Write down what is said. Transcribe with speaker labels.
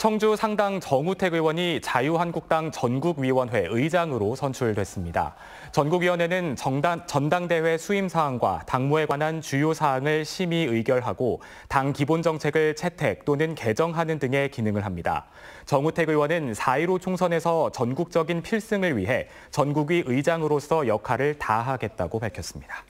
Speaker 1: 청주 상당 정우택 의원이 자유한국당 전국위원회 의장으로 선출됐습니다. 전국위원회는 정당, 전당대회 수임 사항과 당무에 관한 주요 사항을 심의 의결하고 당 기본 정책을 채택 또는 개정하는 등의 기능을 합니다. 정우택 의원은 4.15 총선에서 전국적인 필승을 위해 전국위 의장으로서 역할을 다하겠다고 밝혔습니다.